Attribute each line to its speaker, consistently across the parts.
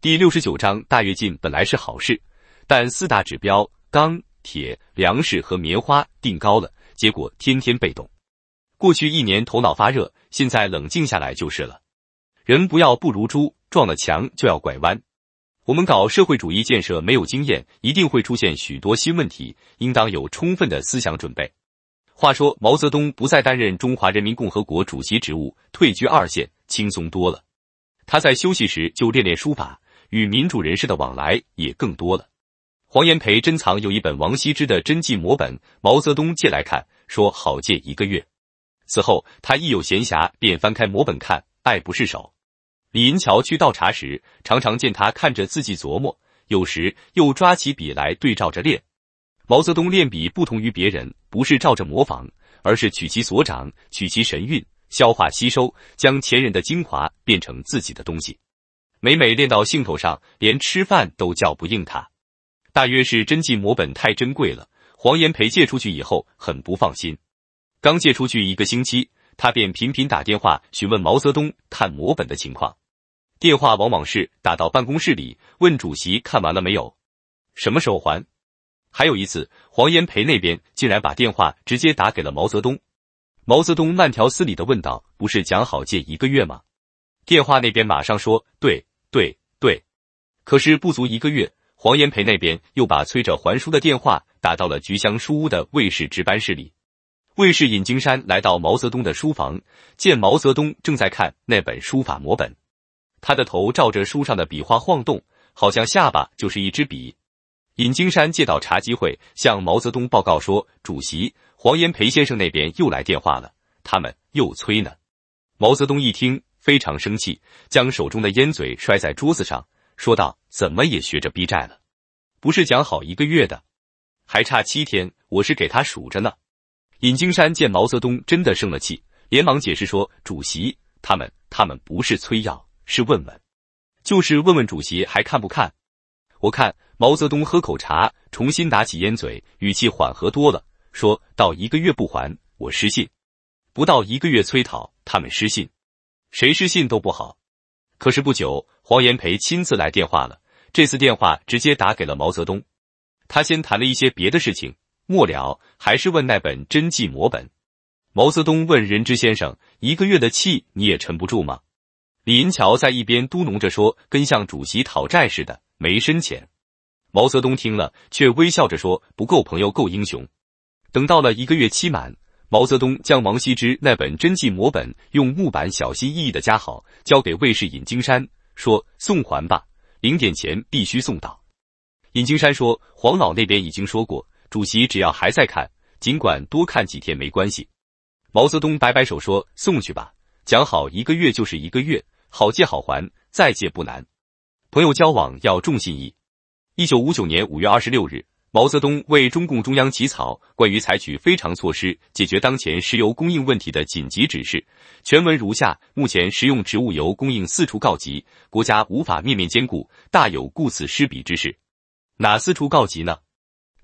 Speaker 1: 第六十九章，大跃进本来是好事，但四大指标钢铁、粮食和棉花定高了，结果天天被动。过去一年头脑发热，现在冷静下来就是了。人不要不如猪，撞了墙就要拐弯。我们搞社会主义建设没有经验，一定会出现许多新问题，应当有充分的思想准备。话说，毛泽东不再担任中华人民共和国主席职务，退居二线，轻松多了。他在休息时就练练书法。与民主人士的往来也更多了。黄炎培珍藏有一本王羲之的真迹摹本，毛泽东借来看，说好借一个月。此后，他一有闲暇便翻开摹本看，爱不释手。李银桥去倒茶时，常常见他看着字迹琢磨，有时又抓起笔来对照着练。毛泽东练笔不同于别人，不是照着模仿，而是取其所长，取其神韵，消化吸收，将前人的精华变成自己的东西。每每练到兴头上，连吃饭都叫不应他。大约是真迹摹本太珍贵了，黄炎培借出去以后很不放心。刚借出去一个星期，他便频频打电话询问毛泽东看摹本的情况。电话往往是打到办公室里，问主席看完了没有，什么时候还？还有一次，黄炎培那边竟然把电话直接打给了毛泽东。毛泽东慢条斯理的问道：“不是讲好借一个月吗？”电话那边马上说：“对。”对对，可是不足一个月，黄炎培那边又把催着还书的电话打到了菊香书屋的卫士值班室里。卫士尹金山来到毛泽东的书房，见毛泽东正在看那本书法摹本，他的头照着书上的笔画晃动，好像下巴就是一支笔。尹金山借倒茶机会向毛泽东报告说：“主席，黄炎培先生那边又来电话了，他们又催呢。”毛泽东一听。非常生气，将手中的烟嘴摔在桌子上，说道：“怎么也学着逼债了？不是讲好一个月的，还差七天，我是给他数着呢。”尹金山见毛泽东真的生了气，连忙解释说：“主席，他们他们不是催要，是问问，就是问问主席还看不看。”我看毛泽东喝口茶，重新拿起烟嘴，语气缓和多了，说到：“一个月不还，我失信；不到一个月催讨，他们失信。”谁失信都不好，可是不久，黄炎培亲自来电话了。这次电话直接打给了毛泽东。他先谈了一些别的事情，末了还是问那本真迹摹本。毛泽东问任之先生：“一个月的气你也沉不住吗？”李银桥在一边嘟哝着说：“跟向主席讨债似的，没深浅。”毛泽东听了却微笑着说：“不够朋友，够英雄。”等到了一个月期满。毛泽东将王羲之那本真迹摹本用木板小心翼翼的夹好，交给卫士尹金山，说：“送还吧，零点前必须送到。”尹金山说：“黄老那边已经说过，主席只要还在看，尽管多看几天没关系。”毛泽东摆摆手说：“送去吧，讲好一个月就是一个月，好借好还，再借不难。朋友交往要重信义。”一九五九年五月二十六日。毛泽东为中共中央起草关于采取非常措施解决当前石油供应问题的紧急指示，全文如下：目前食用植物油供应四处告急，国家无法面面兼顾，大有顾此失彼之势。哪四处告急呢？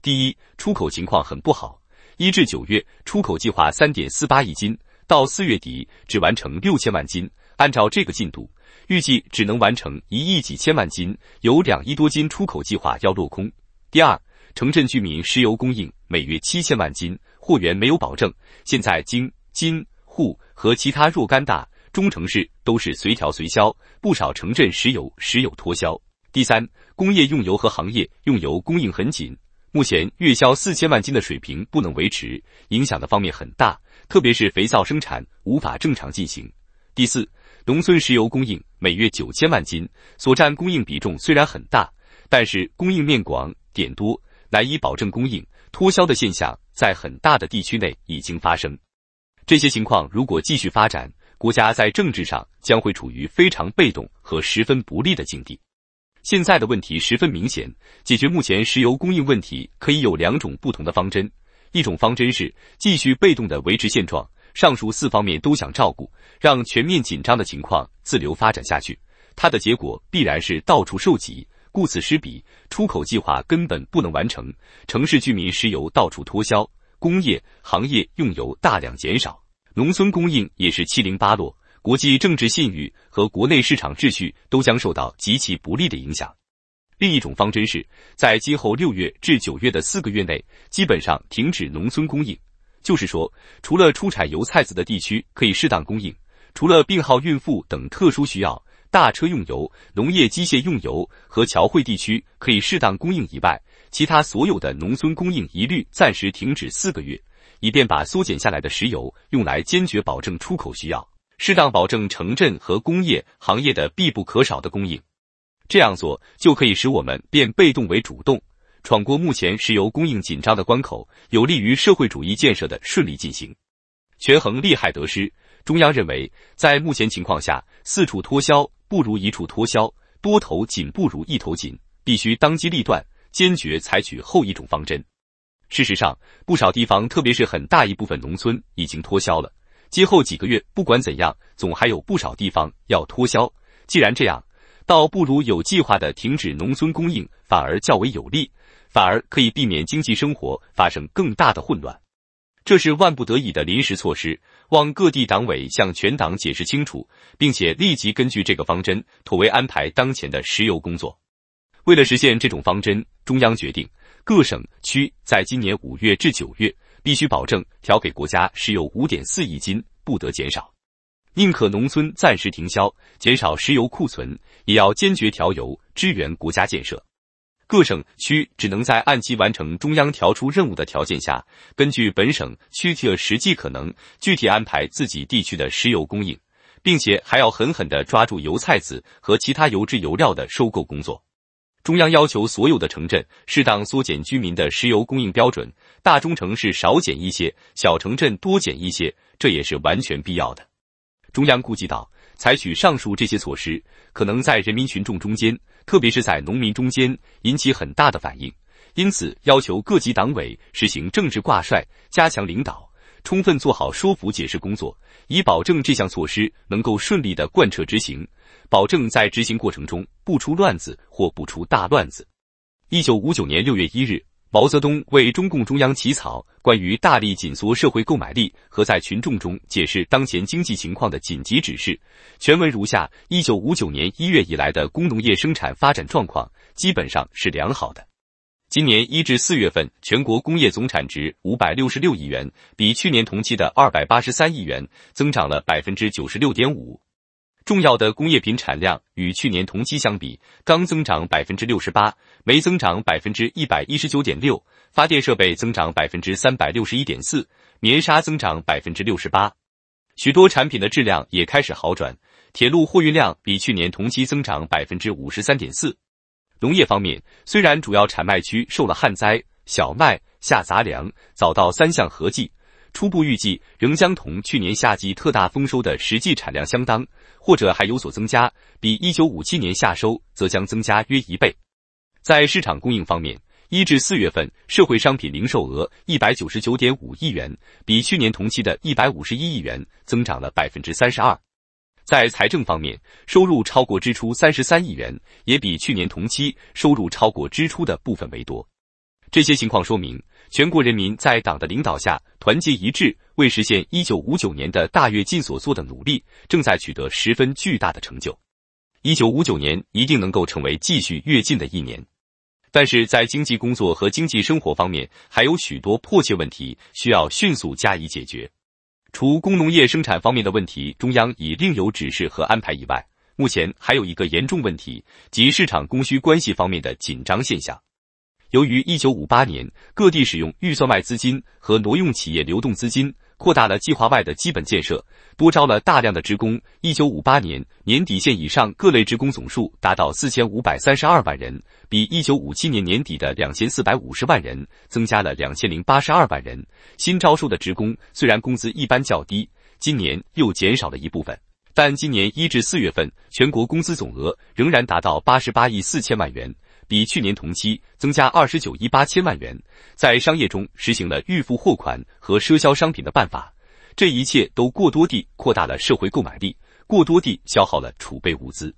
Speaker 1: 第一，出口情况很不好。一至九月出口计划三点四八亿斤，到四月底只完成六千万斤，按照这个进度，预计只能完成一亿几千万斤，有两亿多斤出口计划要落空。第二。城镇居民石油供应每月七千万斤，货源没有保证。现在京、津、沪和其他若干大中城市都是随调随销，不少城镇石油时有脱销。第三，工业用油和行业用油供应很紧，目前月销四千万斤的水平不能维持，影响的方面很大，特别是肥皂生产无法正常进行。第四，农村石油供应每月九千万斤，所占供应比重虽然很大，但是供应面广点多。难以保证供应，脱销的现象在很大的地区内已经发生。这些情况如果继续发展，国家在政治上将会处于非常被动和十分不利的境地。现在的问题十分明显，解决目前石油供应问题可以有两种不同的方针：一种方针是继续被动的维持现状，上述四方面都想照顾，让全面紧张的情况自流发展下去，它的结果必然是到处受挤。顾此失彼，出口计划根本不能完成；城市居民石油到处脱销，工业行业用油大量减少，农村供应也是七零八落。国际政治信誉和国内市场秩序都将受到极其不利的影响。另一种方针是，在今后六月至九月的四个月内，基本上停止农村供应，就是说，除了出产油菜籽的地区可以适当供应，除了病号、孕妇等特殊需要。大车用油、农业机械用油和侨汇地区可以适当供应以外，其他所有的农村供应一律暂时停止四个月，以便把缩减下来的石油用来坚决保证出口需要，适当保证城镇和工业行业的必不可少的供应。这样做就可以使我们变被动为主动，闯过目前石油供应紧张的关口，有利于社会主义建设的顺利进行。权衡利害得失，中央认为在目前情况下，四处脱销。不如一处脱销，多头紧不如一头紧，必须当机立断，坚决采取后一种方针。事实上，不少地方，特别是很大一部分农村已经脱销了。今后几个月，不管怎样，总还有不少地方要脱销。既然这样，倒不如有计划的停止农村供应，反而较为有利，反而可以避免经济生活发生更大的混乱。这是万不得已的临时措施，望各地党委向全党解释清楚，并且立即根据这个方针，妥为安排当前的石油工作。为了实现这种方针，中央决定，各省区在今年五月至九月必须保证调给国家石油五点四亿斤，不得减少。宁可农村暂时停销，减少石油库存，也要坚决调油支援国家建设。各省区只能在按期完成中央调出任务的条件下，根据本省区的实际可能，具体安排自己地区的石油供应，并且还要狠狠地抓住油菜籽和其他油脂油料的收购工作。中央要求所有的城镇适当缩减居民的石油供应标准，大中城市少减一些，小城镇多减一些，这也是完全必要的。中央估计到，采取上述这些措施，可能在人民群众中间。特别是在农民中间引起很大的反应，因此要求各级党委实行政治挂帅，加强领导，充分做好说服解释工作，以保证这项措施能够顺利的贯彻执行，保证在执行过程中不出乱子或不出大乱子。一九五九年六月一日。毛泽东为中共中央起草关于大力紧缩社会购买力和在群众中解释当前经济情况的紧急指示。全文如下：一九五九年一月以来的工农业生产发展状况基本上是良好的。今年一至四月份，全国工业总产值五百六十六亿元，比去年同期的二百八十三亿元增长了百分之九十六点五。重要的工业品产量与去年同期相比，钢增长百分之六十八，煤增长百分之一百一十九点六，发电设备增长百分之三百六十一点四，棉纱增长百分之六十八。许多产品的质量也开始好转。铁路货运量比去年同期增长百分之五十三点四。农业方面，虽然主要产麦区受了旱灾，小麦、夏杂粮、早稻三项合计。初步预计仍将同去年夏季特大丰收的实际产量相当，或者还有所增加。比1957年夏收则将增加约一倍。在市场供应方面，一至四月份社会商品零售额199.5亿元，比去年同期的151亿元增长了32%。在财政方面，收入超过支出33亿元，也比去年同期收入超过支出的部分为多。这些情况说明，全国人民在党的领导下团结一致，为实现一九五九年的大跃进所做的努力，正在取得十分巨大的成就。一九五九年一定能够成为继续跃进的一年。但是在经济工作和经济生活方面，还有许多迫切问题需要迅速加以解决。除工农业生产方面的问题，中央已另有指示和安排以外，目前还有一个严重问题，即市场供需关系方面的紧张现象。由于一九五八年各地使用预算外资金和挪用企业流动资金，扩大了计划外的基本建设，多招了大量的职工。一九五八年年底县以上各类职工总数达到四千五百三十二万人，比一九五七年年底的两千四百五十万人增加了两千零八十二万人。新招收的职工虽然工资一般较低，今年又减少了一部分，但今年一至四月份全国工资总额仍然达到八十八亿四千万元。比去年同期增加二十九亿八千万元，在商业中实行了预付货款和赊销商品的办法，这一切都过多地扩大了社会购买力，过多地消耗了储备物资。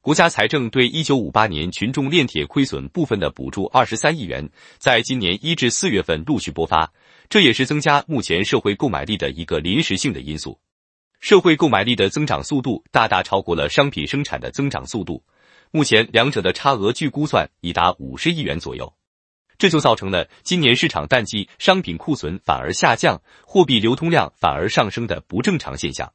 Speaker 1: 国家财政对一九五八年群众炼铁亏损部分的补助二十三亿元，在今年一至四月份陆续拨发，这也是增加目前社会购买力的一个临时性的因素。社会购买力的增长速度大大超过了商品生产的增长速度。目前两者的差额据估算已达五十亿元左右，这就造成了今年市场淡季商品库存反而下降，货币流通量反而上升的不正常现象。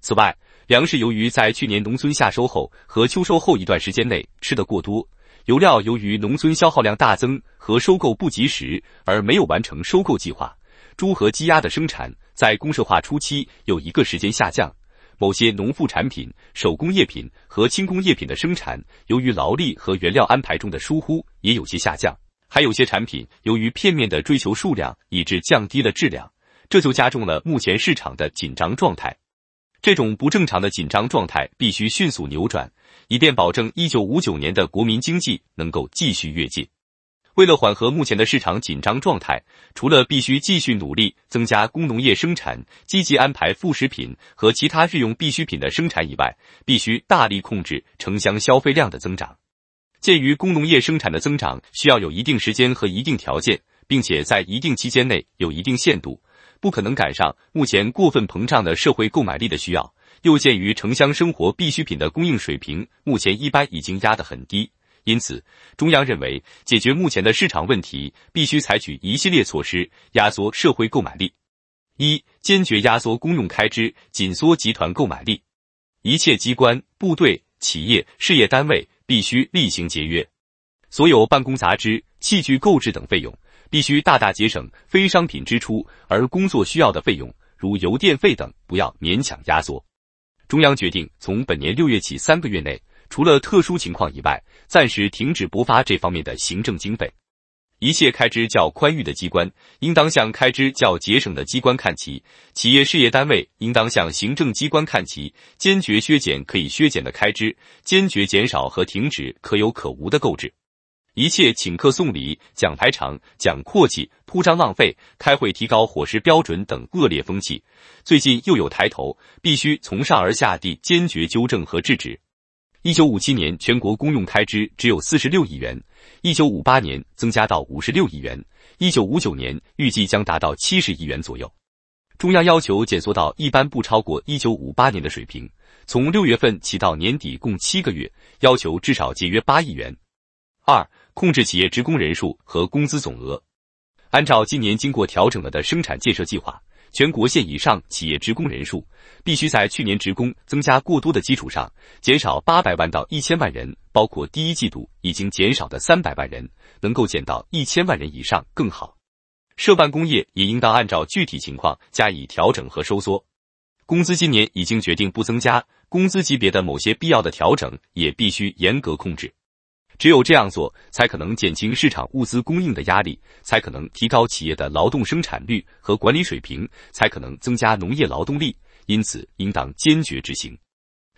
Speaker 1: 此外，粮食由于在去年农村夏收后和秋收后一段时间内吃的过多，油料由于农村消耗量大增和收购不及时而没有完成收购计划，猪和鸡鸭的生产在公社化初期有一个时间下降。某些农副产品、手工业品和轻工业品的生产，由于劳力和原料安排中的疏忽，也有些下降。还有些产品由于片面的追求数量，以致降低了质量，这就加重了目前市场的紧张状态。这种不正常的紧张状态必须迅速扭转，以便保证一九五九年的国民经济能够继续跃进。为了缓和目前的市场紧张状态，除了必须继续努力增加工农业生产，积极安排副食品和其他日用必需品的生产以外，必须大力控制城乡消费量的增长。鉴于工农业生产的增长需要有一定时间和一定条件，并且在一定期间内有一定限度，不可能赶上目前过分膨胀的社会购买力的需要。又鉴于城乡生活必需品的供应水平目前一般已经压得很低。因此，中央认为，解决目前的市场问题，必须采取一系列措施，压缩社会购买力。一、坚决压缩公用开支，紧缩集团购买力。一切机关、部队、企业、事业单位必须厉行节约。所有办公、杂支、器具购置等费用，必须大大节省非商品支出，而工作需要的费用，如油、电费等，不要勉强压缩。中央决定，从本年六月起三个月内。除了特殊情况以外，暂时停止拨发这方面的行政经费。一切开支较宽裕的机关，应当向开支较节省的机关看齐；企业事业单位应当向行政机关看齐，坚决削减可以削减的开支，坚决减少和停止可有可无的购置。一切请客送礼、讲排场、讲阔气、铺张浪费、开会提高伙食标准等恶劣风气，最近又有抬头，必须从上而下地坚决纠正和制止。一九五七年全国公用开支只有四十六亿元，一九五八年增加到五十六亿元，一九五九年预计将达到七十亿元左右。中央要求减缩到一般不超过一九五八年的水平，从六月份起到年底共七个月，要求至少节约八亿元。二、控制企业职工人数和工资总额，按照今年经过调整了的生产建设计划。全国县以上企业职工人数必须在去年职工增加过多的基础上减少八百万到一千万人，包括第一季度已经减少的三百万人，能够减到一千万人以上更好。社办工业也应当按照具体情况加以调整和收缩。工资今年已经决定不增加，工资级别的某些必要的调整也必须严格控制。只有这样做，才可能减轻市场物资供应的压力，才可能提高企业的劳动生产率和管理水平，才可能增加农业劳动力。因此，应当坚决执行，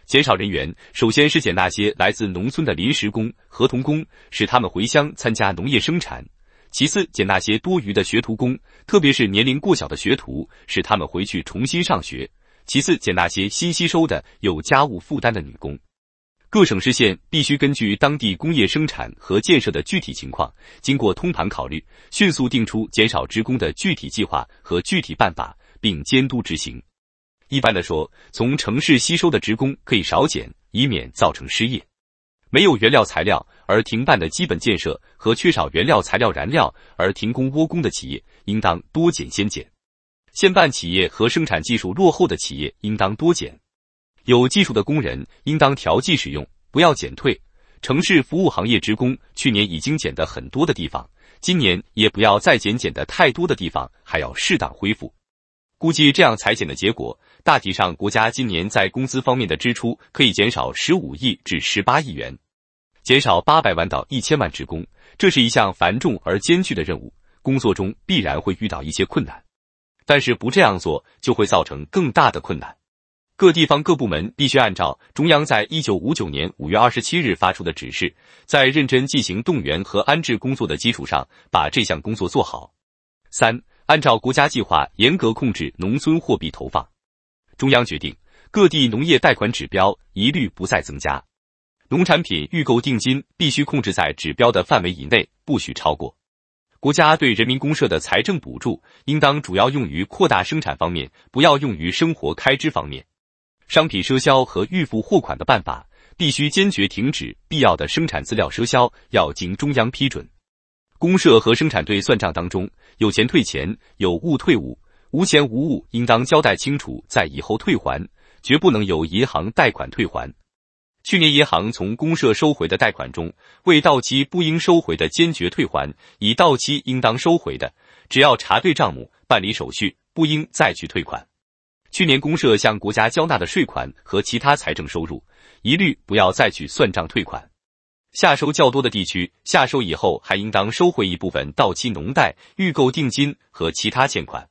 Speaker 1: 减少人员。首先是减那些来自农村的临时工、合同工，使他们回乡参加农业生产；其次减那些多余的学徒工，特别是年龄过小的学徒，使他们回去重新上学；其次减那些新吸收的有家务负担的女工。各省市县必须根据当地工业生产和建设的具体情况，经过通盘考虑，迅速定出减少职工的具体计划和具体办法，并监督执行。一般的说，从城市吸收的职工可以少减，以免造成失业；没有原料材料而停办的基本建设和缺少原料材料、燃料而停工窝工的企业，应当多减先减；先办企业和生产技术落后的企业，应当多减。有技术的工人应当调剂使用，不要减退。城市服务行业职工去年已经减的很多的地方，今年也不要再减，减的太多的地方还要适当恢复。估计这样裁减的结果，大体上国家今年在工资方面的支出可以减少十五亿至十八亿元，减少八百万到一千万职工。这是一项繁重而艰巨的任务，工作中必然会遇到一些困难，但是不这样做就会造成更大的困难。各地方各部门必须按照中央在一九五九年五月二十七日发出的指示，在认真进行动员和安置工作的基础上，把这项工作做好。三、按照国家计划，严格控制农村货币投放。中央决定，各地农业贷款指标一律不再增加，农产品预购定金必须控制在指标的范围以内，不许超过。国家对人民公社的财政补助，应当主要用于扩大生产方面，不要用于生活开支方面。商品赊销和预付货款的办法，必须坚决停止；必要的生产资料赊销要经中央批准。公社和生产队算账当中，有钱退钱，有物退物，无钱无物应当交代清楚，在以后退还，绝不能由银行贷款退还。去年银行从公社收回的贷款中，未到期不应收回的坚决退还，已到期应当收回的，只要查对账目，办理手续，不应再去退款。去年公社向国家交纳的税款和其他财政收入，一律不要再去算账退款。下收较多的地区，下收以后还应当收回一部分到期农贷、预购定金和其他欠款。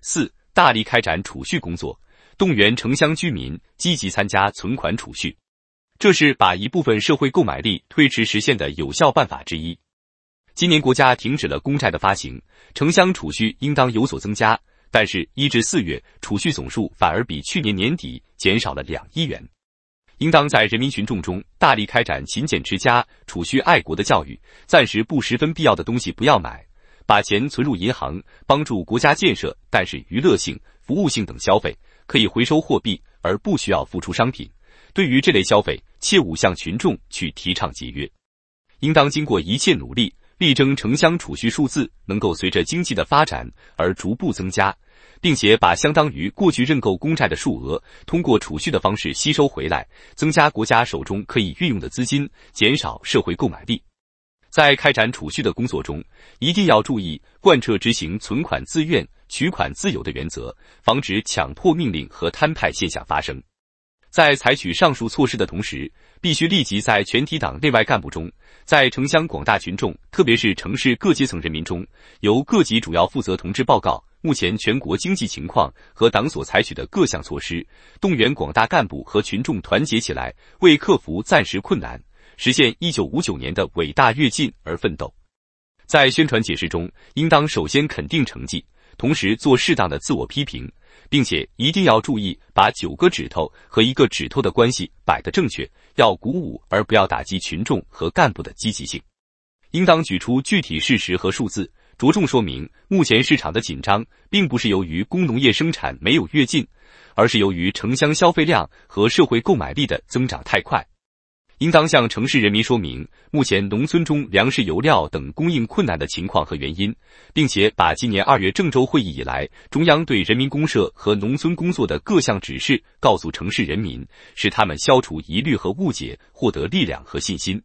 Speaker 1: 四、大力开展储蓄工作，动员城乡居民积极参加存款储蓄，这是把一部分社会购买力推迟实现的有效办法之一。今年国家停止了公债的发行，城乡储蓄应当有所增加。但是，一至四月储蓄总数反而比去年年底减少了两亿元。应当在人民群众中大力开展勤俭持家、储蓄爱国的教育。暂时不十分必要的东西不要买，把钱存入银行，帮助国家建设。但是，娱乐性、服务性等消费可以回收货币，而不需要付出商品。对于这类消费，切勿向群众去提倡节约。应当经过一切努力。力争城乡储蓄数字能够随着经济的发展而逐步增加，并且把相当于过去认购公债的数额，通过储蓄的方式吸收回来，增加国家手中可以运用的资金，减少社会购买力。在开展储蓄的工作中，一定要注意贯彻执行存款自愿、取款自由的原则，防止强迫命令和摊派现象发生。在采取上述措施的同时，必须立即在全体党内外干部中，在城乡广大群众，特别是城市各阶层人民中，由各级主要负责同志报告目前全国经济情况和党所采取的各项措施，动员广大干部和群众团结起来，为克服暂时困难，实现一九五九年的伟大跃进而奋斗。在宣传解释中，应当首先肯定成绩。同时做适当的自我批评，并且一定要注意把九个指头和一个指头的关系摆得正确，要鼓舞而不要打击群众和干部的积极性。应当举出具体事实和数字，着重说明目前市场的紧张，并不是由于工农业生产没有跃进，而是由于城乡消费量和社会购买力的增长太快。应当向城市人民说明，目前农村中粮食、油料等供应困难的情况和原因，并且把今年二月郑州会议以来，中央对人民公社和农村工作的各项指示告诉城市人民，使他们消除疑虑和误解，获得力量和信心。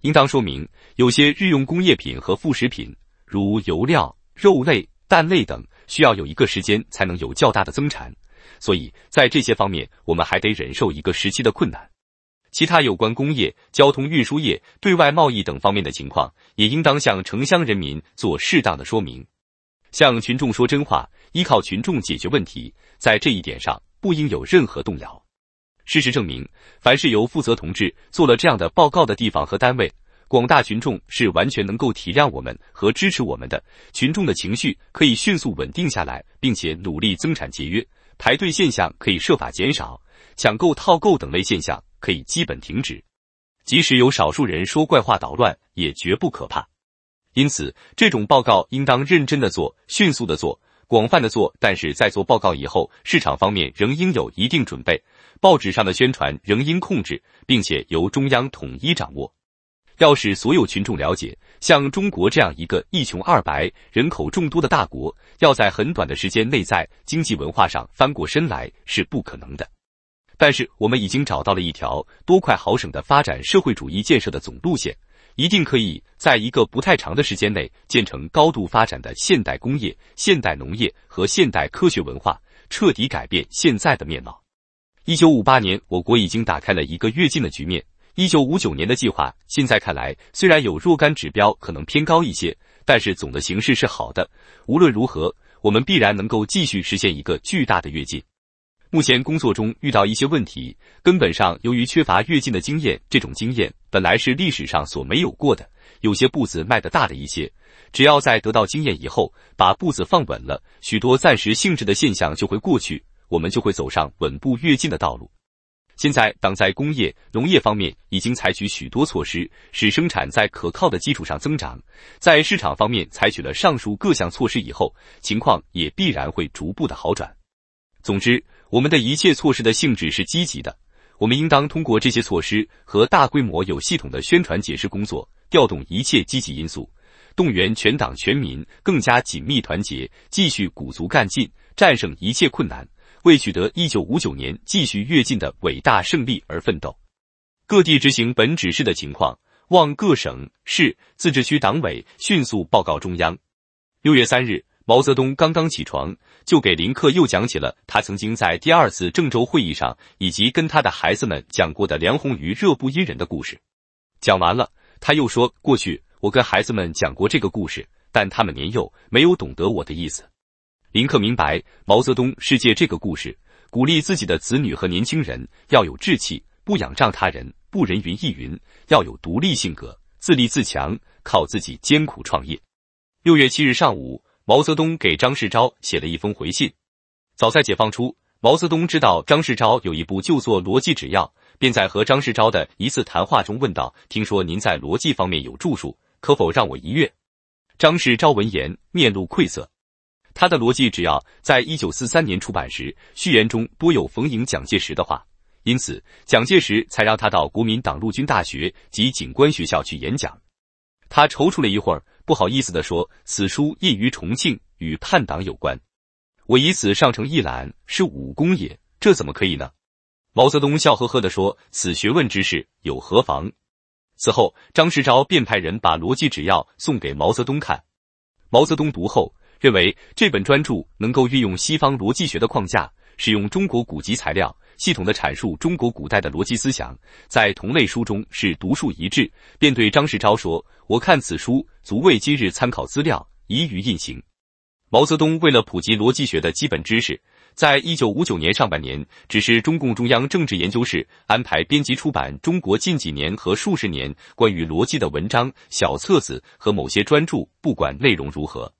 Speaker 1: 应当说明，有些日用工业品和副食品，如油料、肉类、蛋类等，需要有一个时间才能有较大的增产，所以在这些方面，我们还得忍受一个时期的困难。其他有关工业、交通运输业、对外贸易等方面的情况，也应当向城乡人民做适当的说明，向群众说真话，依靠群众解决问题，在这一点上不应有任何动摇。事实证明，凡是由负责同志做了这样的报告的地方和单位，广大群众是完全能够体谅我们和支持我们的，群众的情绪可以迅速稳定下来，并且努力增产节约，排队现象可以设法减少，抢购、套购等类现象。可以基本停止，即使有少数人说怪话捣乱，也绝不可怕。因此，这种报告应当认真的做，迅速的做，广泛的做。但是在做报告以后，市场方面仍应有一定准备，报纸上的宣传仍应控制，并且由中央统一掌握。要使所有群众了解，像中国这样一个一穷二白、人口众多的大国，要在很短的时间内在经济文化上翻过身来是不可能的。但是我们已经找到了一条多快好省的发展社会主义建设的总路线，一定可以在一个不太长的时间内建成高度发展的现代工业、现代农业和现代科学文化，彻底改变现在的面貌。一九五八年，我国已经打开了一个跃进的局面。一九五九年的计划，现在看来虽然有若干指标可能偏高一些，但是总的形式是好的。无论如何，我们必然能够继续实现一个巨大的跃进。目前工作中遇到一些问题，根本上由于缺乏跃进的经验，这种经验本来是历史上所没有过的，有些步子迈得大了一些。只要在得到经验以后，把步子放稳了，许多暂时性质的现象就会过去，我们就会走上稳步跃进的道路。现在，党在工业、农业方面已经采取许多措施，使生产在可靠的基础上增长，在市场方面采取了上述各项措施以后，情况也必然会逐步的好转。总之。我们的一切措施的性质是积极的，我们应当通过这些措施和大规模有系统的宣传解释工作，调动一切积极因素，动员全党全民更加紧密团结，继续鼓足干劲，战胜一切困难，为取得一九五九年继续跃进的伟大胜利而奋斗。各地执行本指示的情况，望各省、市、自治区党委迅速报告中央。六月三日。毛泽东刚刚起床，就给林克又讲起了他曾经在第二次郑州会议上以及跟他的孩子们讲过的梁鸿鱼热不阴人的故事。讲完了，他又说：“过去我跟孩子们讲过这个故事，但他们年幼，没有懂得我的意思。”林克明白，毛泽东是借这个故事鼓励自己的子女和年轻人要有志气，不仰仗他人，不人云亦云，要有独立性格，自立自强，靠自己艰苦创业。六月七日上午。毛泽东给张世钊写了一封回信。早在解放初，毛泽东知道张世钊有一部旧作《逻辑指要》，便在和张世钊的一次谈话中问道：“听说您在逻辑方面有著述，可否让我一阅？”张世钊闻言面露愧色。他的《逻辑指要》在一九四三年出版时，序言中多有逢迎蒋介石的话，因此蒋介石才让他到国民党陆军大学及警官学校去演讲。他踌躇了一会儿。不好意思的说，此书译于重庆，与叛党有关，我以此上呈一览，是武功也，这怎么可以呢？毛泽东笑呵呵的说，此学问之事有何妨？此后，张世钊便派人把逻辑纸要送给毛泽东看，毛泽东读后认为这本专著能够运用西方逻辑学的框架，使用中国古籍材料。系统的阐述中国古代的逻辑思想，在同类书中是独树一帜。便对张世钊说：“我看此书足为今日参考资料，宜于印行。”毛泽东为了普及逻辑学的基本知识，在一九五九年上半年，指示中共中央政治研究室安排编辑出版中国近几年和数十年关于逻辑的文章、小册子和某些专著，不管内容如何。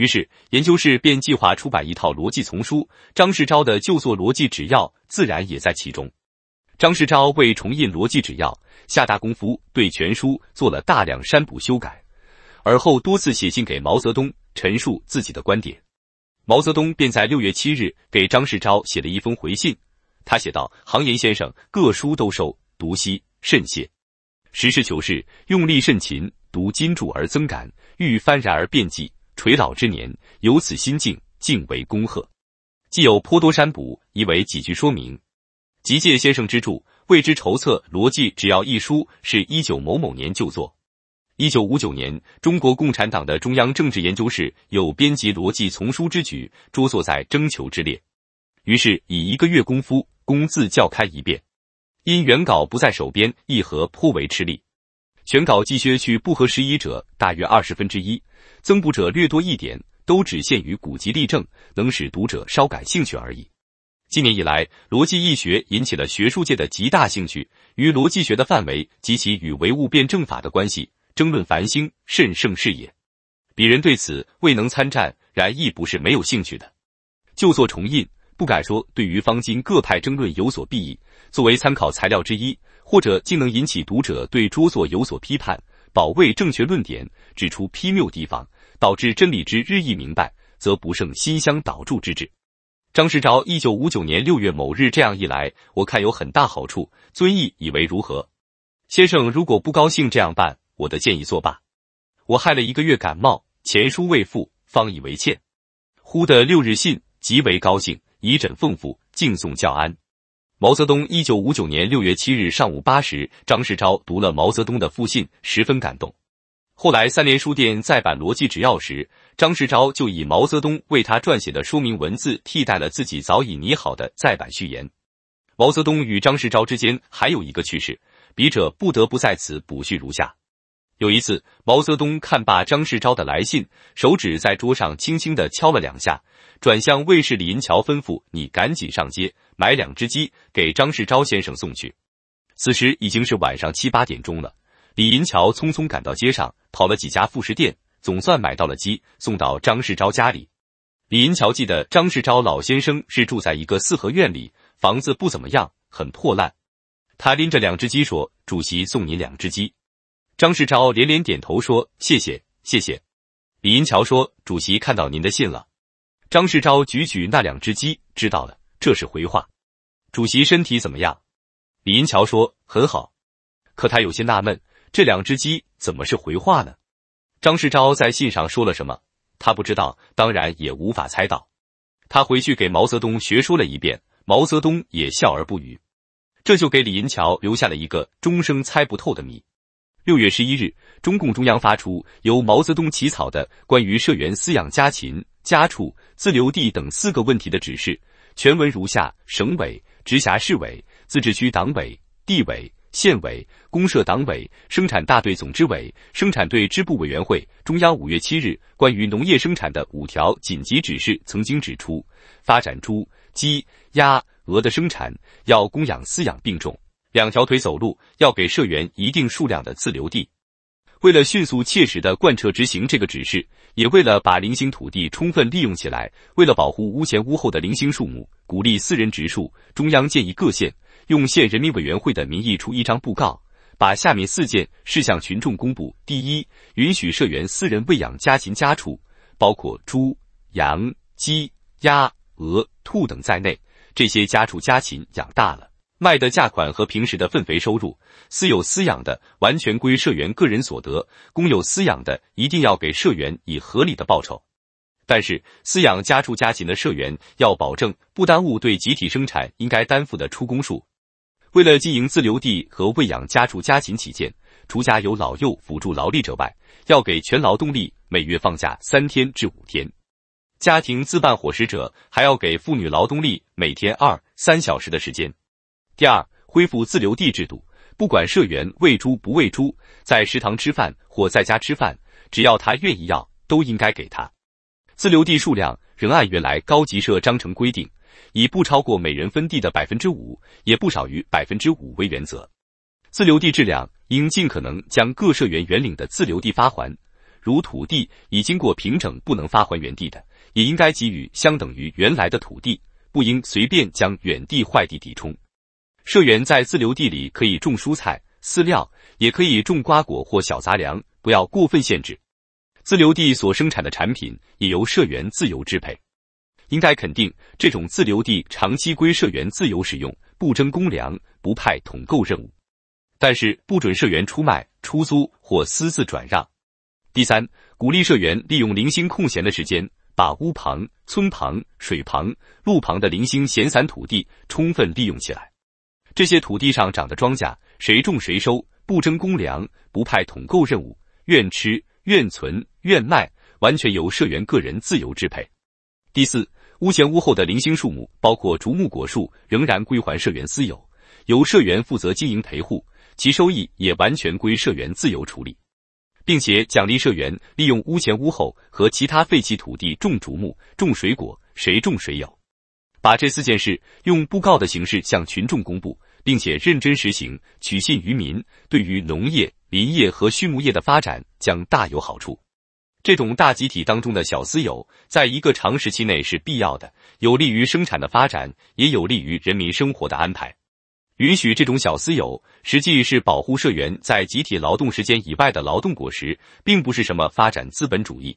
Speaker 1: 于是，研究室便计划出版一套逻辑丛书，张世钊的旧作《逻辑指要》自然也在其中。张世钊为重印《逻辑指要》，下大功夫对全书做了大量删补修改，而后多次写信给毛泽东陈述自己的观点。毛泽东便在六月七日给张世钊写了一封回信，他写道：“行言先生各书都收，读悉甚谢。实事求是，用力甚勤，读金著而增感，欲翻然而变计。”垂老之年，有此心境，敬为恭贺。既有颇多删补，以为几句说明。即借先生之助，未之筹策。逻辑只要一书，是一九某某年旧作。一九五九年，中国共产党的中央政治研究室有编辑逻辑丛书之举，拙作在征求之列。于是以一个月功夫，公自校开一遍。因原稿不在手边，议和颇为吃力。全稿既削去不合时宜者，大约二十分之一。增补者略多一点，都只限于古籍例证，能使读者稍感兴趣而已。今年以来，逻辑易学引起了学术界的极大兴趣，与逻辑学的范围及其与唯物辩证法的关系争论繁星甚盛是也。鄙人对此未能参战，然亦不是没有兴趣的。旧作重印，不敢说对于方今各派争论有所裨益，作为参考材料之一，或者竟能引起读者对拙作有所批判。保卫正确论点，指出批谬地方，导致真理之日益明白，则不胜心香导注之志。张士钊，一九五九年六月某日，这样一来，我看有很大好处。遵义以为如何？先生如果不高兴这样办，我的建议作罢。我害了一个月感冒，钱书未付，方以为歉。忽得六日信，极为高兴，以枕奉父，敬送教安。毛泽东一九五九年六月七日上午八时，张士钊读了毛泽东的复信，十分感动。后来三联书店再版《逻辑主要》时，张士钊就以毛泽东为他撰写的说明文字替代了自己早已拟好的再版序言。毛泽东与张士钊之间还有一个趣事，笔者不得不在此补叙如下：有一次，毛泽东看罢张士钊的来信，手指在桌上轻轻地敲了两下。转向卫士李银桥，吩咐你赶紧上街买两只鸡给张世钊先生送去。此时已经是晚上七八点钟了，李银桥匆匆赶到街上，跑了几家副食店，总算买到了鸡，送到张世钊家里。李银桥记得张世钊老先生是住在一个四合院里，房子不怎么样，很破烂。他拎着两只鸡说：“主席送你两只鸡。”张世钊连连点头说：“谢谢，谢谢。”李银桥说：“主席看到您的信了。”张世钊举举那两只鸡，知道了，这是回话。主席身体怎么样？李银桥说很好，可他有些纳闷，这两只鸡怎么是回话呢？张世钊在信上说了什么？他不知道，当然也无法猜到。他回去给毛泽东学说了一遍，毛泽东也笑而不语。这就给李银桥留下了一个终生猜不透的谜。六月十一日，中共中央发出由毛泽东起草的关于社员饲养家禽。家畜、自留地等四个问题的指示全文如下：省委、直辖市委、自治区党委、地委、县委、公社党委、生产大队总支委、生产队支部委员会。中央五月七日关于农业生产的五条紧急指示曾经指出，发展猪、鸡、鸭、鹅的生产要公养私养并重，两条腿走路。要给社员一定数量的自留地。为了迅速切实的贯彻执行这个指示。也为了把零星土地充分利用起来，为了保护屋前屋后的零星树木，鼓励私人植树，中央建议各县用县人民委员会的名义出一张布告，把下面四件事向群众公布：第一，允许社员私人喂养家禽家畜，包括猪、羊、鸡、鸭、鹅、兔等在内。这些家畜家禽养大了。卖的价款和平时的粪肥收入，私有饲养的完全归社员个人所得；公有饲养的一定要给社员以合理的报酬。但是，饲养家畜家禽的社员要保证不耽误对集体生产应该担负的出工数。为了经营自留地和喂养家畜家禽起见，除家有老幼辅助劳力者外，要给全劳动力每月放假三天至五天。家庭自办伙食者还要给妇女劳动力每天二三小时的时间。第二，恢复自留地制度。不管社员喂猪不喂猪，在食堂吃饭或在家吃饭，只要他愿意要，都应该给他。自留地数量仍按原来高级社章程规定，以不超过每人分地的百分之五，也不少于百分之五为原则。自留地质量应尽可能将各社员原领的自留地发还。如土地已经过平整，不能发还原地的，也应该给予相等于原来的土地，不应随便将远地坏地抵充。社员在自留地里可以种蔬菜、饲料，也可以种瓜果或小杂粮，不要过分限制。自留地所生产的产品也由社员自由支配。应该肯定这种自留地长期归社员自由使用，不征公粮，不派统购任务，但是不准社员出卖、出租或私自转让。第三，鼓励社员利用零星空闲的时间，把屋旁、村旁、水旁、路旁的零星闲散土地充分利用起来。这些土地上长的庄稼，谁种谁收，不征公粮，不派统购任务，愿吃愿存愿卖，完全由社员个人自由支配。第四，屋前屋后的零星树木，包括竹木果树，仍然归还社员私有，由社员负责经营陪护，其收益也完全归社员自由处理，并且奖励社员利用屋前屋后和其他废弃土地种竹木、种水果，谁种谁有。把这四件事用布告的形式向群众公布，并且认真实行，取信于民，对于农业、林业和畜牧业的发展将大有好处。这种大集体当中的小私有，在一个长时期内是必要的，有利于生产的发展，也有利于人民生活的安排。允许这种小私有，实际是保护社员在集体劳动时间以外的劳动果实，并不是什么发展资本主义。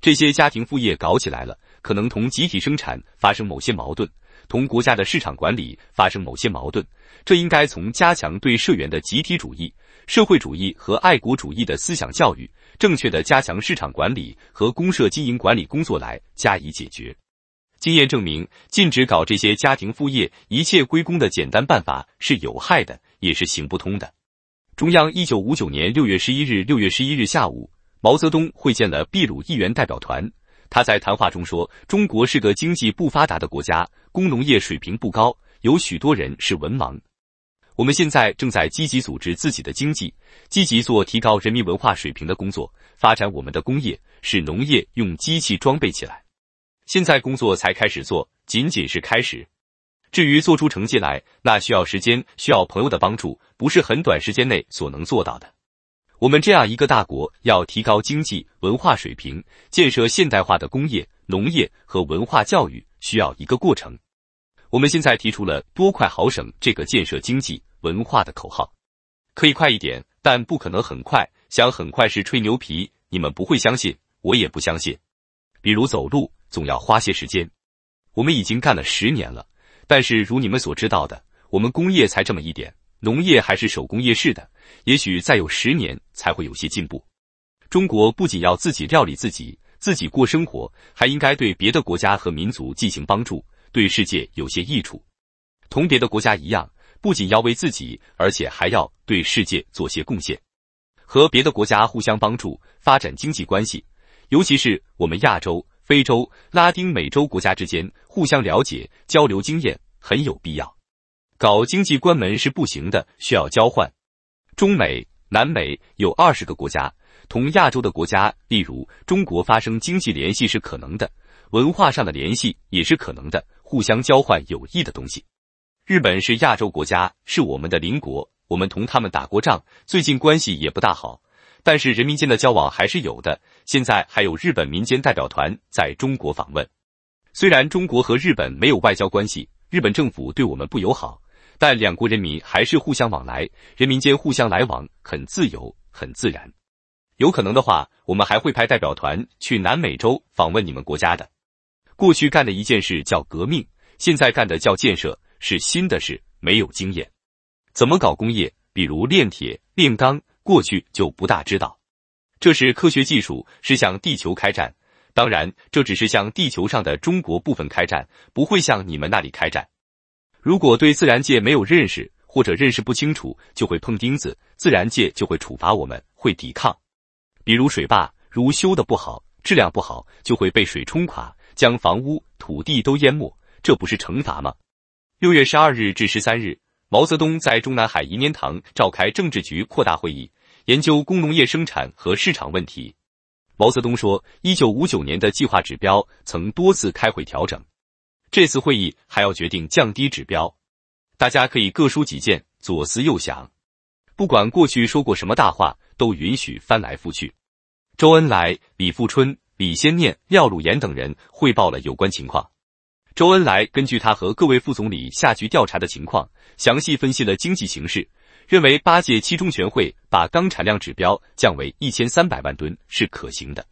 Speaker 1: 这些家庭副业搞起来了。可能同集体生产发生某些矛盾，同国家的市场管理发生某些矛盾，这应该从加强对社员的集体主义、社会主义和爱国主义的思想教育，正确的加强市场管理和公社经营管理工作来加以解决。经验证明，禁止搞这些家庭副业、一切归公的简单办法是有害的，也是行不通的。中央一九五九年六月十一日，六月十一日下午，毛泽东会见了秘鲁议员代表团。他在谈话中说：“中国是个经济不发达的国家，工农业水平不高，有许多人是文盲。我们现在正在积极组织自己的经济，积极做提高人民文化水平的工作，发展我们的工业，使农业用机器装备起来。现在工作才开始做，仅仅是开始。至于做出成绩来，那需要时间，需要朋友的帮助，不是很短时间内所能做到的。”我们这样一个大国，要提高经济文化水平，建设现代化的工业、农业和文化教育，需要一个过程。我们现在提出了“多快好省”这个建设经济文化的口号，可以快一点，但不可能很快。想很快是吹牛皮，你们不会相信，我也不相信。比如走路，总要花些时间。我们已经干了十年了，但是如你们所知道的，我们工业才这么一点，农业还是手工业式的。也许再有十年。才会有些进步。中国不仅要自己料理自己，自己过生活，还应该对别的国家和民族进行帮助，对世界有些益处。同别的国家一样，不仅要为自己，而且还要对世界做些贡献。和别的国家互相帮助，发展经济关系，尤其是我们亚洲、非洲、拉丁美洲国家之间互相了解、交流经验很有必要。搞经济关门是不行的，需要交换。中美。南美有二十个国家，同亚洲的国家，例如中国发生经济联系是可能的，文化上的联系也是可能的，互相交换有益的东西。日本是亚洲国家，是我们的邻国，我们同他们打过仗，最近关系也不大好，但是人民间的交往还是有的。现在还有日本民间代表团在中国访问，虽然中国和日本没有外交关系，日本政府对我们不友好。但两国人民还是互相往来，人民间互相来往很自由很自然。有可能的话，我们还会派代表团去南美洲访问你们国家的。过去干的一件事叫革命，现在干的叫建设，是新的事，没有经验。怎么搞工业？比如炼铁、炼钢，过去就不大知道。这是科学技术，是向地球开战。当然，这只是向地球上的中国部分开战，不会向你们那里开战。如果对自然界没有认识或者认识不清楚，就会碰钉子，自然界就会处罚我们，会抵抗。比如水坝，如修的不好，质量不好，就会被水冲垮，将房屋、土地都淹没，这不是惩罚吗？六月十二日至十三日，毛泽东在中南海颐年堂召开政治局扩大会议，研究工农业生产和市场问题。毛泽东说，一九五九年的计划指标曾多次开会调整。这次会议还要决定降低指标，大家可以各抒己见，左思右想，不管过去说过什么大话，都允许翻来覆去。周恩来、李富春、李先念、廖汝言等人汇报了有关情况。周恩来根据他和各位副总理下去调查的情况，详细分析了经济形势，认为八届七中全会把钢产量指标降为一千三百万吨是可行的。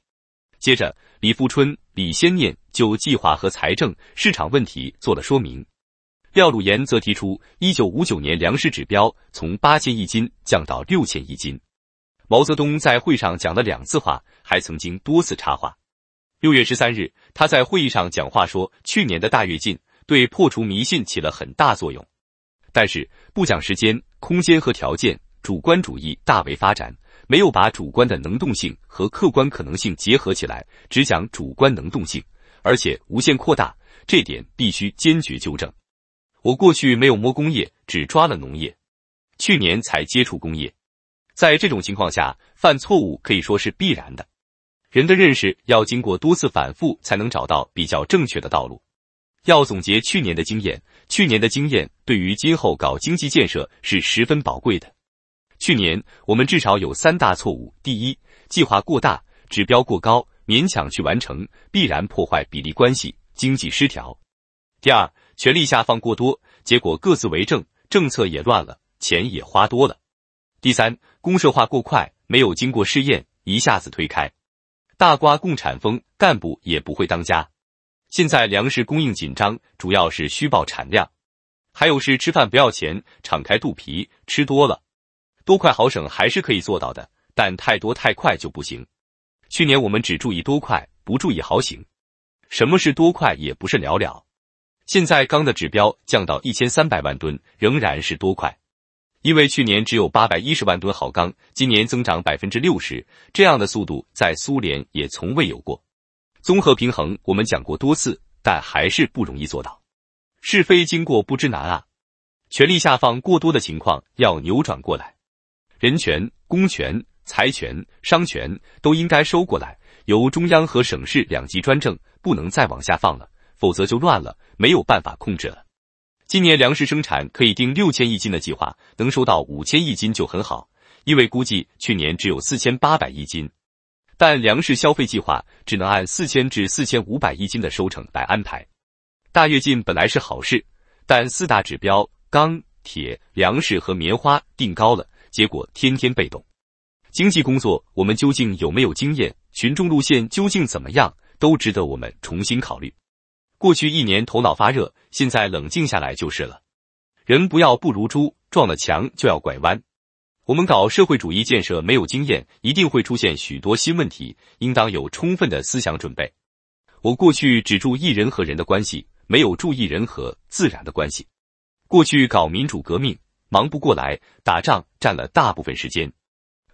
Speaker 1: 接着，李富春。李先念就计划和财政、市场问题做了说明，廖汝言则提出，一九五九年粮食指标从八千一斤降到六千一斤。毛泽东在会上讲了两次话，还曾经多次插话。六月十三日，他在会议上讲话说，去年的大跃进对破除迷信起了很大作用，但是不讲时间、空间和条件，主观主义大为发展。没有把主观的能动性和客观可能性结合起来，只讲主观能动性，而且无限扩大，这点必须坚决纠正。我过去没有摸工业，只抓了农业，去年才接触工业。在这种情况下，犯错误可以说是必然的。人的认识要经过多次反复，才能找到比较正确的道路。要总结去年的经验，去年的经验对于今后搞经济建设是十分宝贵的。去年我们至少有三大错误：第一，计划过大，指标过高，勉强去完成，必然破坏比例关系，经济失调；第二，权力下放过多，结果各自为政，政策也乱了，钱也花多了；第三，公社化过快，没有经过试验，一下子推开，大刮共产风，干部也不会当家。现在粮食供应紧张，主要是虚报产量，还有是吃饭不要钱，敞开肚皮吃多了。多快好省还是可以做到的，但太多太快就不行。去年我们只注意多快，不注意好省。什么是多快，也不是了了。现在钢的指标降到一千三百万吨，仍然是多快，因为去年只有八百一十万吨好钢，今年增长百分之六十，这样的速度在苏联也从未有过。综合平衡我们讲过多次，但还是不容易做到。是非经过不知难啊！权力下放过多的情况要扭转过来。人权、公权、财权、商权都应该收过来，由中央和省市两级专政，不能再往下放了，否则就乱了，没有办法控制了。今年粮食生产可以定六千亿斤的计划，能收到五千亿斤就很好，因为估计去年只有四千八百亿斤。但粮食消费计划只能按四千至四千五百亿斤的收成来安排。大跃进本来是好事，但四大指标钢铁、粮食和棉花定高了。结果天天被动，经济工作我们究竟有没有经验？群众路线究竟怎么样？都值得我们重新考虑。过去一年头脑发热，现在冷静下来就是了。人不要不如猪，撞了墙就要拐弯。我们搞社会主义建设没有经验，一定会出现许多新问题，应当有充分的思想准备。我过去只注意人和人的关系，没有注意人和自然的关系。过去搞民主革命。忙不过来，打仗占了大部分时间。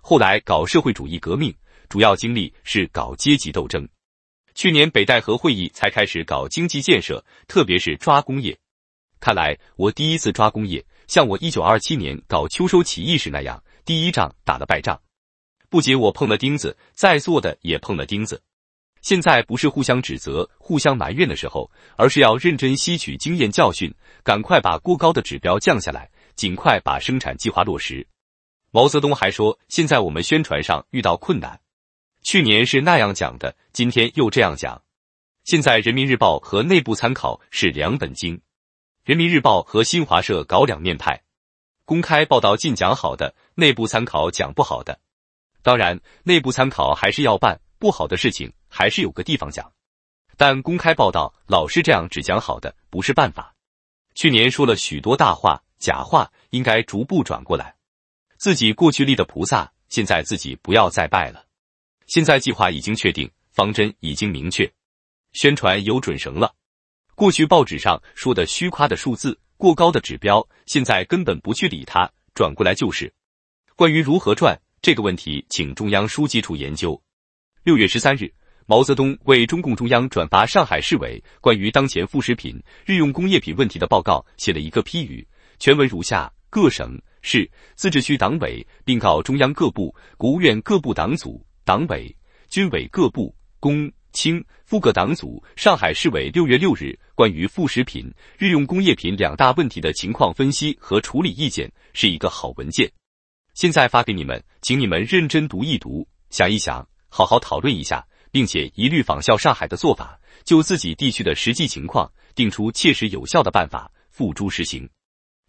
Speaker 1: 后来搞社会主义革命，主要精力是搞阶级斗争。去年北戴河会议才开始搞经济建设，特别是抓工业。看来我第一次抓工业，像我一九二七年搞秋收起义时那样，第一仗打了败仗。不仅我碰了钉子，在座的也碰了钉子。现在不是互相指责、互相埋怨的时候，而是要认真吸取经验教训，赶快把过高的指标降下来。尽快把生产计划落实。毛泽东还说：“现在我们宣传上遇到困难，去年是那样讲的，今天又这样讲。现在《人民日报》和内部参考是两本经，《人民日报》和新华社搞两面派，公开报道尽讲好的，内部参考讲不好的。当然，内部参考还是要办，不好的事情还是有个地方讲。但公开报道老是这样只讲好的不是办法。去年说了许多大话。”假话应该逐步转过来，自己过去立的菩萨，现在自己不要再拜了。现在计划已经确定，方针已经明确，宣传有准绳了。过去报纸上说的虚夸的数字、过高的指标，现在根本不去理它，转过来就是。关于如何赚这个问题，请中央书记处研究。六月十三日，毛泽东为中共中央转发上海市委关于当前副食品、日用工业品问题的报告写了一个批语。全文如下：各省、市、自治区党委，并告中央各部、国务院各部党组、党委、军委各部、工青副各党组。上海市委六月六日关于副食品、日用工业品两大问题的情况分析和处理意见是一个好文件，现在发给你们，请你们认真读一读，想一想，好好讨论一下，并且一律仿效上海的做法，就自己地区的实际情况，定出切实有效的办法，付诸实行。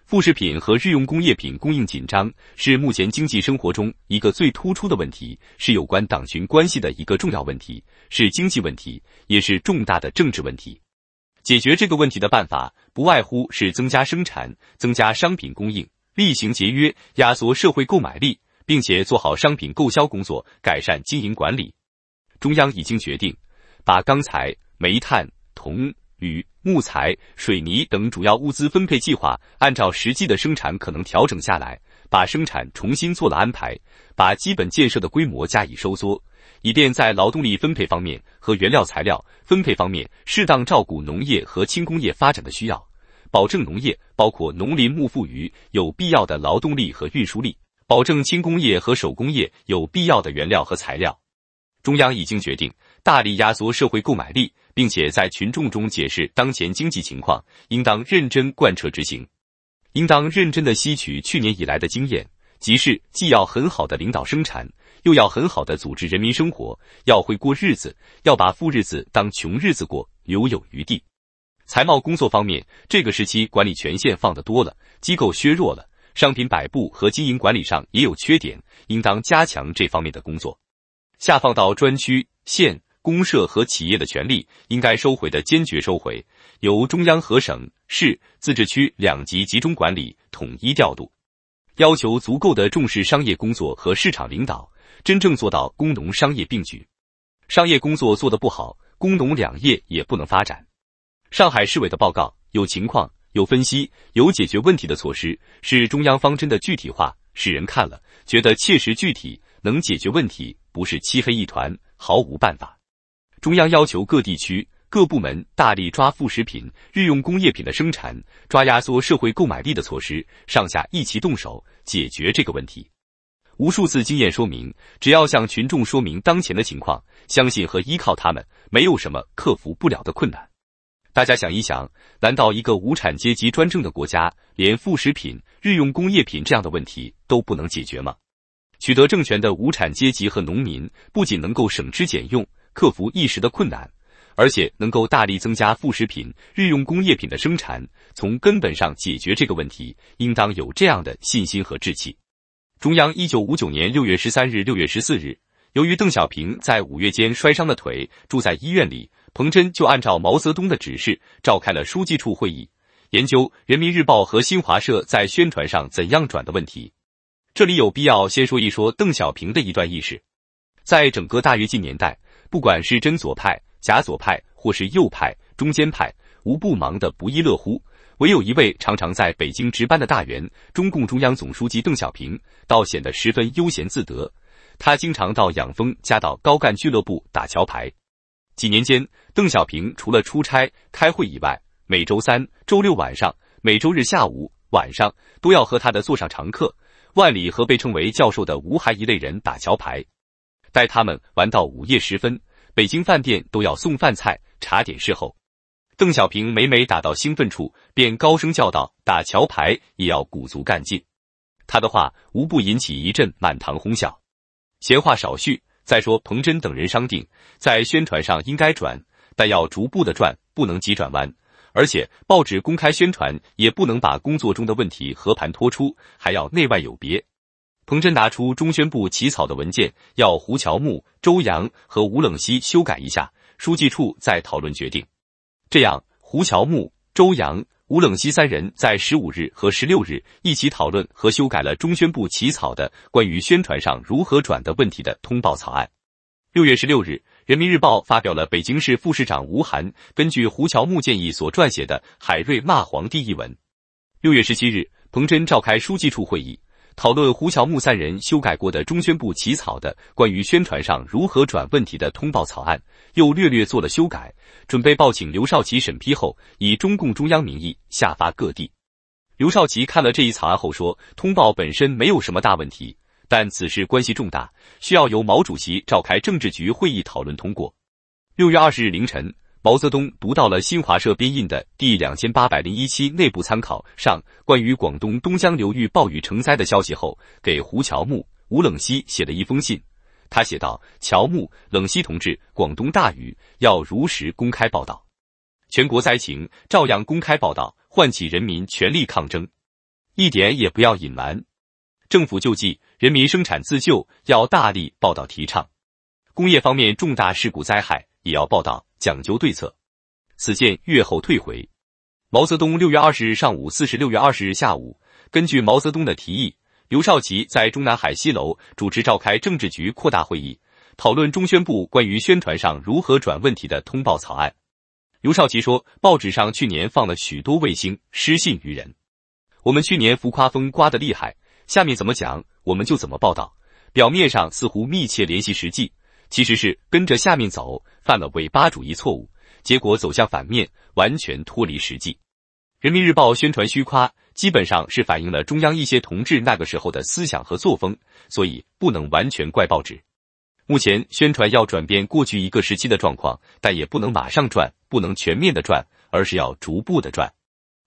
Speaker 1: 副食品和日用工业品供应紧张，是目前经济生活中一个最突出的问题，是有关党群关系的一个重要问题，是经济问题，也是重大的政治问题。解决这个问题的办法，不外乎是增加生产，增加商品供应，厉行节约，压缩社会购买力，并且做好商品购销工作，改善经营管理。中央已经决定，把钢材、煤炭、铜、铝。木材、水泥等主要物资分配计划，按照实际的生产可能调整下来，把生产重新做了安排，把基本建设的规模加以收缩，以便在劳动力分配方面和原料材料分配方面适当照顾农业和轻工业发展的需要，保证农业包括农林牧副渔有必要的劳动力和运输力，保证轻工业和手工业有必要的原料和材料。中央已经决定。大力压缩社会购买力，并且在群众中解释当前经济情况，应当认真贯彻执行。应当认真的吸取去年以来的经验，即是既要很好的领导生产，又要很好的组织人民生活，要会过日子，要把富日子当穷日子过，留有余地。财贸工作方面，这个时期管理权限放得多了，机构削弱了，商品摆布和经营管理上也有缺点，应当加强这方面的工作，下放到专区、县。公社和企业的权利应该收回的坚决收回，由中央和省市自治区两级集中管理、统一调度，要求足够的重视商业工作和市场领导，真正做到工农商业并举。商业工作做得不好，工农两业也不能发展。上海市委的报告有情况、有分析、有解决问题的措施，是中央方针的具体化，使人看了觉得切实具体，能解决问题，不是漆黑一团，毫无办法。中央要求各地区各部门大力抓副食品、日用工业品的生产，抓压缩社会购买力的措施，上下一起动手解决这个问题。无数次经验说明，只要向群众说明当前的情况，相信和依靠他们，没有什么克服不了的困难。大家想一想，难道一个无产阶级专政的国家，连副食品、日用工业品这样的问题都不能解决吗？取得政权的无产阶级和农民不仅能够省吃俭用。克服一时的困难，而且能够大力增加副食品、日用工业品的生产，从根本上解决这个问题，应当有这样的信心和志气。中央一九五九年六月十三日、六月十四日，由于邓小平在五月间摔伤了腿，住在医院里，彭真就按照毛泽东的指示，召开了书记处会议，研究《人民日报》和新华社在宣传上怎样转的问题。这里有必要先说一说邓小平的一段轶事，在整个大跃进年代。不管是真左派、假左派，或是右派、中间派，无不忙得不亦乐乎。唯有一位常常在北京值班的大员，中共中央总书记邓小平，倒显得十分悠闲自得。他经常到养蜂家到高干俱乐部打桥牌。几年间，邓小平除了出差开会以外，每周三、周六晚上，每周日下午、晚上，都要和他的座上常客万里和被称为教授的吴海一类人打桥牌。带他们玩到午夜时分，北京饭店都要送饭菜茶点事候。邓小平每每打到兴奋处，便高声叫道：“打桥牌也要鼓足干劲。”他的话无不引起一阵满堂哄笑。闲话少叙，再说彭真等人商定，在宣传上应该转，但要逐步的转，不能急转弯。而且报纸公开宣传也不能把工作中的问题和盘托出，还要内外有别。彭真拿出中宣部起草的文件，要胡乔木、周扬和吴冷西修改一下，书记处再讨论决定。这样，胡乔木、周扬、吴冷西三人在十五日和十六日一起讨论和修改了中宣部起草的关于宣传上如何转的问题的通报草案。六月十六日，《人民日报》发表了北京市副市长吴晗根据胡乔木建议所撰写的《海瑞骂皇帝》一文。六月十七日，彭真召开书记处会议。讨论胡乔木三人修改过的中宣部起草的关于宣传上如何转问题的通报草案，又略略做了修改，准备报请刘少奇审批后，以中共中央名义下发各地。刘少奇看了这一草案后说：“通报本身没有什么大问题，但此事关系重大，需要由毛主席召开政治局会议讨论通过。”六月二十日凌晨。毛泽东读到了新华社编印的第两千八百零一期内部参考上关于广东东江流域暴雨成灾的消息后，给胡乔木、吴冷西写了一封信。他写道：“乔木、冷西同志，广东大雨，要如实公开报道，全国灾情照样公开报道，唤起人民全力抗争，一点也不要隐瞒。政府救济，人民生产自救，要大力报道提倡。工业方面重大事故灾害也要报道。”讲究对策，此件阅后退回。毛泽东六月二十日上午四时，六月二十日下午，根据毛泽东的提议，刘少奇在中南海西楼主持召开政治局扩大会议，讨论中宣部关于宣传上如何转问题的通报草案。刘少奇说：“报纸上去年放了许多卫星，失信于人。我们去年浮夸风刮得厉害，下面怎么讲，我们就怎么报道，表面上似乎密切联系实际。”其实是跟着下面走，犯了尾巴主义错误，结果走向反面，完全脱离实际。人民日报宣传虚夸，基本上是反映了中央一些同志那个时候的思想和作风，所以不能完全怪报纸。目前宣传要转变过去一个时期的状况，但也不能马上转，不能全面的转，而是要逐步的转。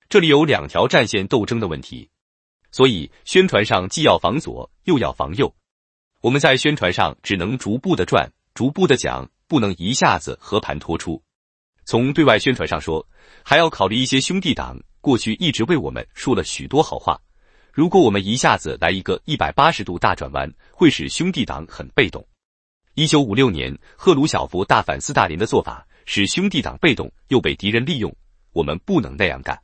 Speaker 1: 这里有两条战线斗争的问题，所以宣传上既要防左，又要防右。我们在宣传上只能逐步的转，逐步的讲，不能一下子和盘托出。从对外宣传上说，还要考虑一些兄弟党过去一直为我们说了许多好话。如果我们一下子来一个一百八十度大转弯，会使兄弟党很被动。一九五六年赫鲁晓夫大反斯大林的做法，使兄弟党被动又被敌人利用。我们不能那样干。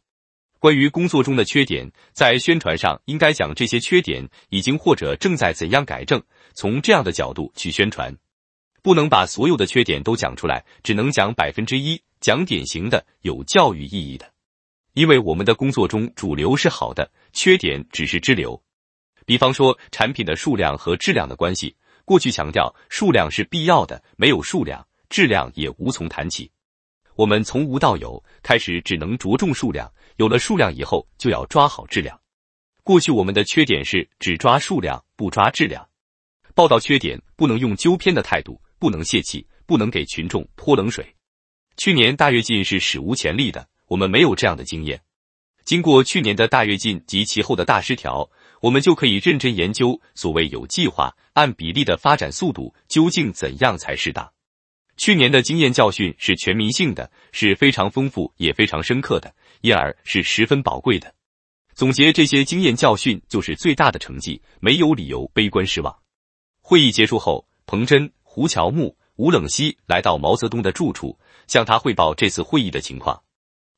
Speaker 1: 关于工作中的缺点，在宣传上应该讲这些缺点已经或者正在怎样改正。从这样的角度去宣传，不能把所有的缺点都讲出来，只能讲百分之一，讲典型的有教育意义的。因为我们的工作中主流是好的，缺点只是支流。比方说产品的数量和质量的关系，过去强调数量是必要的，没有数量，质量也无从谈起。我们从无到有，开始只能着重数量。有了数量以后，就要抓好质量。过去我们的缺点是只抓数量不抓质量。报道缺点不能用纠偏的态度，不能泄气，不能给群众泼冷水。去年大跃进是史无前例的，我们没有这样的经验。经过去年的大跃进及其后的大失调，我们就可以认真研究所谓有计划、按比例的发展速度究竟怎样才适当。去年的经验教训是全民性的，是非常丰富也非常深刻的。因而是十分宝贵的。总结这些经验教训就是最大的成绩，没有理由悲观失望。会议结束后，彭真、胡乔木、吴冷西来到毛泽东的住处，向他汇报这次会议的情况。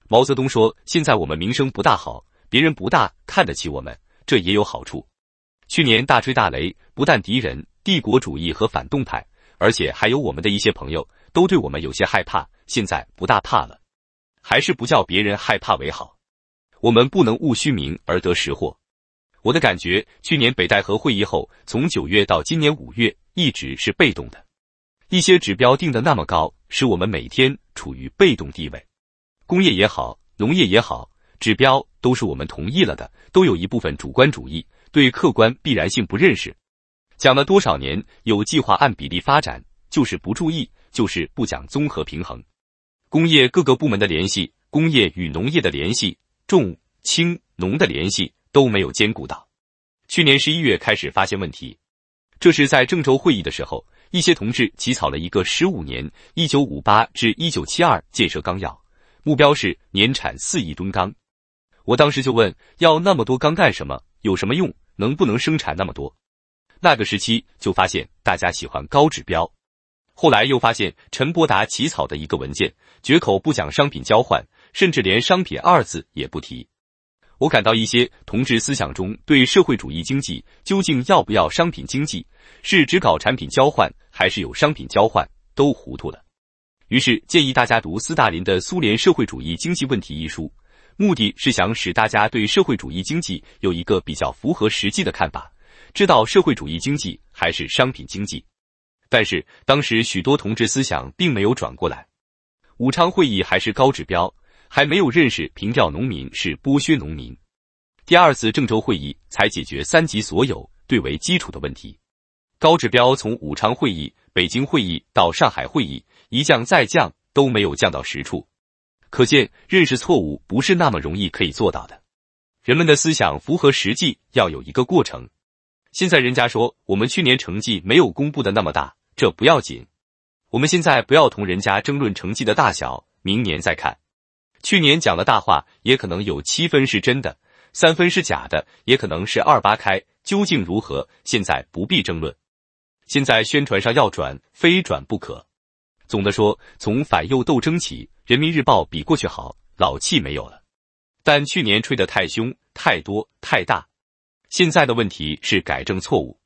Speaker 1: 毛泽东说：“现在我们名声不大好，别人不大看得起我们，这也有好处。去年大吹大擂，不但敌人、帝国主义和反动派，而且还有我们的一些朋友，都对我们有些害怕。现在不大怕了。”还是不叫别人害怕为好。我们不能误虚名而得实祸。我的感觉，去年北戴河会议后，从九月到今年五月，一直是被动的。一些指标定的那么高，使我们每天处于被动地位。工业也好，农业也好，指标都是我们同意了的，都有一部分主观主义，对客观必然性不认识。讲了多少年有计划按比例发展，就是不注意，就是不讲综合平衡。工业各个部门的联系，工业与农业的联系，重轻农的联系都没有兼顾到。去年十一月开始发现问题，这是在郑州会议的时候，一些同志起草了一个十五年一九五八至一九七二建设纲要，目标是年产四亿吨钢。我当时就问，要那么多钢干什么？有什么用？能不能生产那么多？那个时期就发现大家喜欢高指标。后来又发现陈伯达起草的一个文件，绝口不讲商品交换，甚至连“商品”二字也不提。我感到一些同志思想中对社会主义经济究竟要不要商品经济，是只搞产品交换还是有商品交换，都糊涂了。于是建议大家读斯大林的《苏联社会主义经济问题》一书，目的是想使大家对社会主义经济有一个比较符合实际的看法，知道社会主义经济还是商品经济。但是当时许多同志思想并没有转过来，武昌会议还是高指标，还没有认识平调农民是剥削农民。第二次郑州会议才解决三级所有对为基础的问题。高指标从武昌会议、北京会议到上海会议，一降再降都没有降到实处，可见认识错误不是那么容易可以做到的。人们的思想符合实际要有一个过程。现在人家说我们去年成绩没有公布的那么大。这不要紧，我们现在不要同人家争论成绩的大小，明年再看。去年讲了大话，也可能有七分是真的，三分是假的，也可能是二八开，究竟如何，现在不必争论。现在宣传上要转，非转不可。总的说，从反右斗争起，《人民日报》比过去好，老气没有了，但去年吹得太凶、太多、太大。现在的问题是改正错误。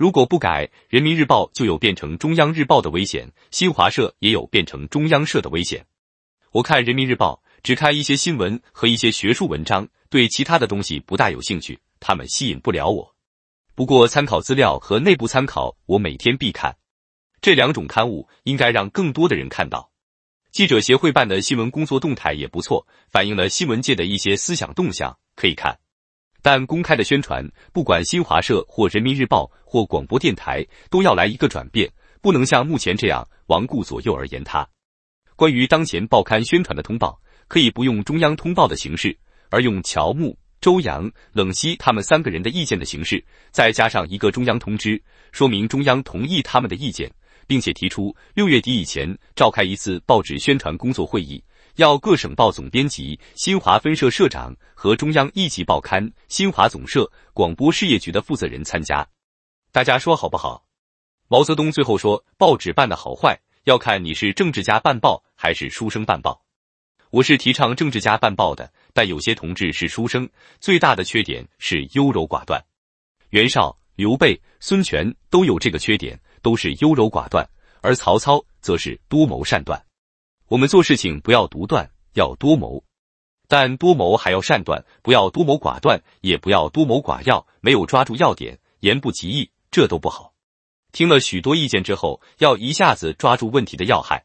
Speaker 1: 如果不改，《人民日报》就有变成中央日报的危险，《新华社》也有变成中央社的危险。我看《人民日报》，只看一些新闻和一些学术文章，对其他的东西不大有兴趣，他们吸引不了我。不过参考资料和内部参考，我每天必看。这两种刊物应该让更多的人看到。记者协会办的新闻工作动态也不错，反映了新闻界的一些思想动向，可以看。但公开的宣传，不管新华社或人民日报或广播电台，都要来一个转变，不能像目前这样顽固左右而言他。关于当前报刊宣传的通报，可以不用中央通报的形式，而用乔木、周扬、冷西他们三个人的意见的形式，再加上一个中央通知，说明中央同意他们的意见，并且提出六月底以前召开一次报纸宣传工作会议。要各省报总编辑、新华分社社长和中央一级报刊、新华总社广播事业局的负责人参加，大家说好不好？毛泽东最后说，报纸办的好坏要看你是政治家办报还是书生办报。我是提倡政治家办报的，但有些同志是书生，最大的缺点是优柔寡断。袁绍、刘备、孙权都有这个缺点，都是优柔寡断，而曹操则是多谋善断。我们做事情不要独断，要多谋，但多谋还要善断，不要多谋寡断，也不要多谋寡要，没有抓住要点，言不及义，这都不好。听了许多意见之后，要一下子抓住问题的要害。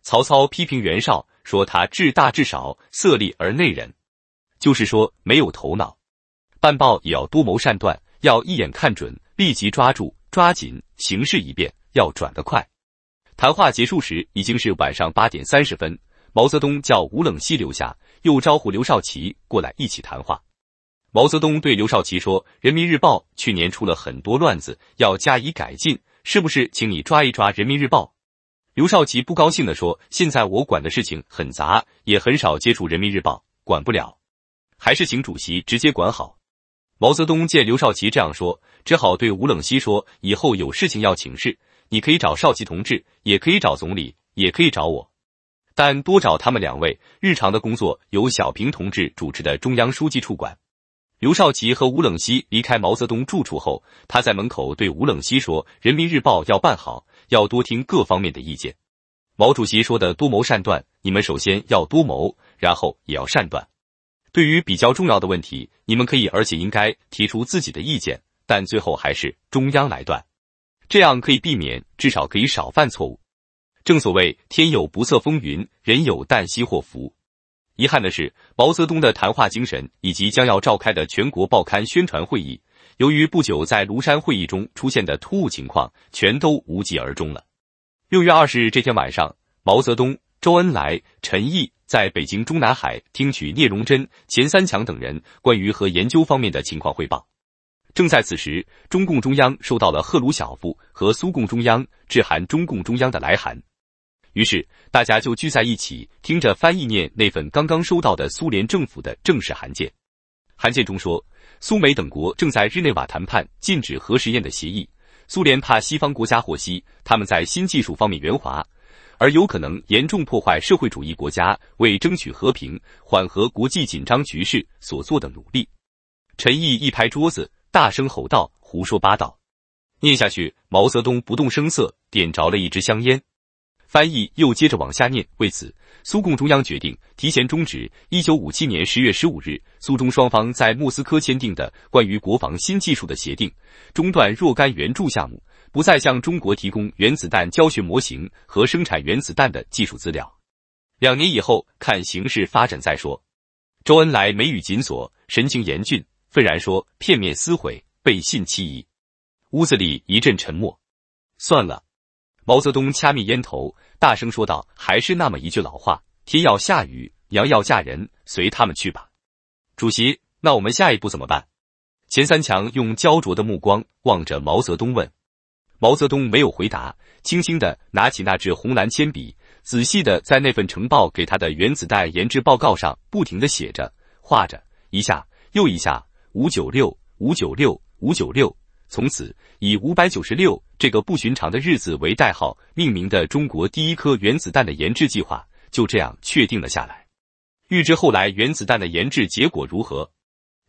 Speaker 1: 曹操批评袁绍，说他智大智少，色厉而内忍，就是说没有头脑。办报也要多谋善断，要一眼看准，立即抓住，抓紧形势一变，要转得快。谈话结束时已经是晚上八点三十分，毛泽东叫吴冷西留下，又招呼刘少奇过来一起谈话。毛泽东对刘少奇说：“人民日报去年出了很多乱子，要加以改进，是不是请你抓一抓人民日报？”刘少奇不高兴地说：“现在我管的事情很杂，也很少接触人民日报，管不了，还是请主席直接管好。”毛泽东见刘少奇这样说，只好对吴冷西说：“以后有事情要请示。”你可以找少奇同志，也可以找总理，也可以找我，但多找他们两位。日常的工作由小平同志主持的中央书记处管。刘少奇和吴冷西离开毛泽东住处后，他在门口对吴冷西说：“人民日报要办好，要多听各方面的意见。毛主席说的‘多谋善断’，你们首先要多谋，然后也要善断。对于比较重要的问题，你们可以，而且应该提出自己的意见，但最后还是中央来断。”这样可以避免，至少可以少犯错误。正所谓天有不测风云，人有旦夕祸福。遗憾的是，毛泽东的谈话精神以及将要召开的全国报刊宣传会议，由于不久在庐山会议中出现的突兀情况，全都无疾而终了。六月二十日这天晚上，毛泽东、周恩来、陈毅在北京中南海听取聂荣臻、钱三强等人关于核研究方面的情况汇报。正在此时，中共中央收到了赫鲁晓夫和苏共中央致函中共中央的来函，于是大家就聚在一起，听着翻译念那份刚刚收到的苏联政府的正式函件。函件中说，苏美等国正在日内瓦谈判禁止核实验的协议，苏联怕西方国家获悉他们在新技术方面圆滑，而有可能严重破坏社会主义国家为争取和平、缓和国际紧张局势所做的努力。陈毅一拍桌子。大声吼道：“胡说八道！”念下去。毛泽东不动声色，点着了一支香烟。翻译又接着往下念。为此，苏共中央决定提前终止1957年10月15日苏中双方在莫斯科签订的关于国防新技术的协定，中断若干援助项目，不再向中国提供原子弹教学模型和生产原子弹的技术资料。两年以后看形势发展再说。周恩来眉宇紧锁，神情严峻。虽然说片面撕毁、背信弃义，屋子里一阵沉默。算了，毛泽东掐灭烟头，大声说道：“还是那么一句老话，天要下雨，娘要嫁人，随他们去吧。”主席，那我们下一步怎么办？钱三强用焦灼的目光望着毛泽东问。毛泽东没有回答，轻轻的拿起那支红蓝铅笔，仔细的在那份呈报给他的原子弹研制报告上不停的写着、画着，一下又一下。五九六五九六五九六，从此以五百九十六这个不寻常的日子为代号命名的中国第一颗原子弹的研制计划就这样确定了下来。预知后来原子弹的研制结果如何，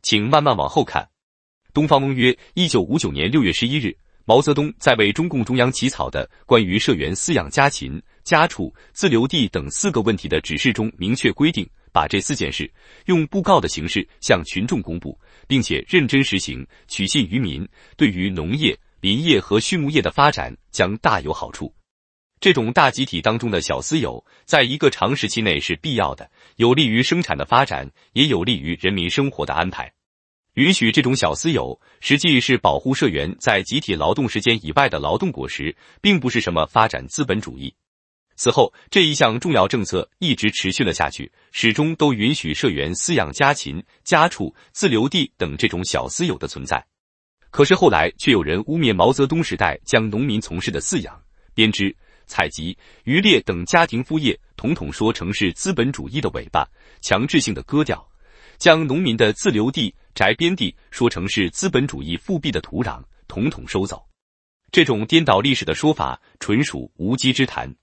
Speaker 1: 请慢慢往后看。东方翁曰：一九五九年六月十一日，毛泽东在为中共中央起草的关于社员饲养家禽、家畜、自留地等四个问题的指示中明确规定。把这四件事用布告的形式向群众公布，并且认真实行，取信于民，对于农业、林业和畜牧业的发展将大有好处。这种大集体当中的小私有，在一个长时期内是必要的，有利于生产的发展，也有利于人民生活的安排。允许这种小私有，实际是保护社员在集体劳动时间以外的劳动果实，并不是什么发展资本主义。此后，这一项重要政策一直持续了下去，始终都允许社员饲养家禽、家畜、自留地等这种小私有的存在。可是后来却有人污蔑毛泽东时代将农民从事的饲养、编织、采集、渔猎等家庭副业统统说成是资本主义的尾巴，强制性的割掉，将农民的自留地、宅边地说成是资本主义复辟的土壤，统统收走。这种颠倒历史的说法，纯属无稽之谈。